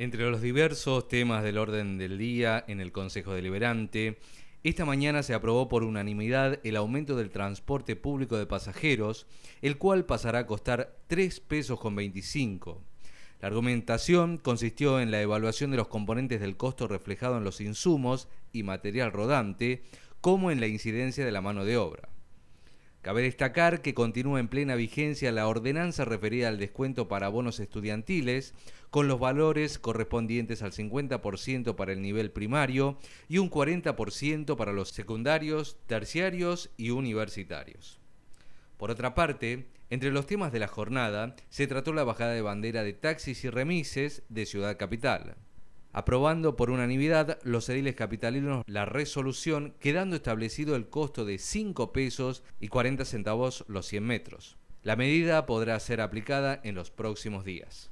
Entre los diversos temas del orden del día en el Consejo Deliberante, esta mañana se aprobó por unanimidad el aumento del transporte público de pasajeros, el cual pasará a costar 3 pesos con 25. La argumentación consistió en la evaluación de los componentes del costo reflejado en los insumos y material rodante, como en la incidencia de la mano de obra. Cabe destacar que continúa en plena vigencia la ordenanza referida al descuento para bonos estudiantiles, con los valores correspondientes al 50% para el nivel primario y un 40% para los secundarios, terciarios y universitarios. Por otra parte, entre los temas de la jornada se trató la bajada de bandera de taxis y remises de Ciudad Capital aprobando por unanimidad los ediles capitalinos la resolución, quedando establecido el costo de 5 pesos y 40 centavos los 100 metros. La medida podrá ser aplicada en los próximos días.